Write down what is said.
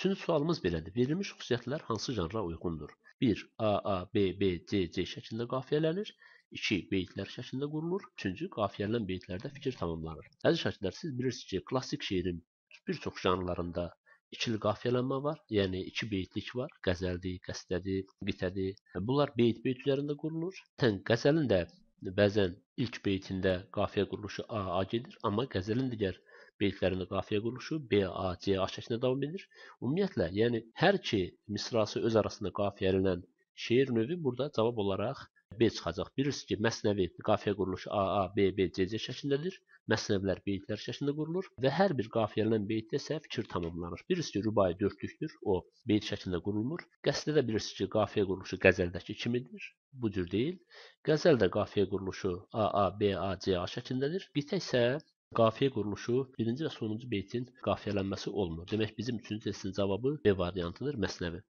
Üçüncü sualımız belədir. Verilmiş xüsusiyyətlər hansı janra uyğundur? 1. AA, BB, CC şəklində qafiyələnir. 2. Beytlər şəklində qurulur. 3. Qafiyələnən beytlərdə fikir tamamlanır. Əziz şəkillər, siz bilirsiniz ki, klassik şeirin bir çox janrlarında ikili qafiyələnmə var. Yəni iki beytlik var. Qəzəldir, qəstədir, qitədir. Bunlar beyt-beyt üzərində qurulur. Tən qəzəlin də bəzən ilk beytində qafiyə quruluşu A-A gedir, amma qəzəlin digər beytlərində qafiyə quruluşu B-A, C-A şəklində davam edir. Ümumiyyətlə, yəni hər iki misrası öz arasında qafiyələnən şeir növü burada cavab olaraq B çıxacaq. Bilirsiniz ki, məsnəvi qafiyə quruluşu AA, BB, CC şəklindədir. Məsnəvlər beytlər şəklində qurulur və hər bir qafiyələnən beytdə isə fikir tamamlanır. Bilirsiniz ki, rubai dördlüktür, o beyt şəklində qurulmur. Qəsdə də bilirsiniz ki, qafiyə quruluşu qəzəldəki kimidir. Bu cür deyil. Qəzəl də qafiyə quruluşu AA, BA, CA şəklindədir. Bitə isə qafiyə quruluşu birinci və sonuncu beytin qafiyələnməsi olmur. Demək bizim üçüncü testin cavabı B variantıdır, məsnəvi.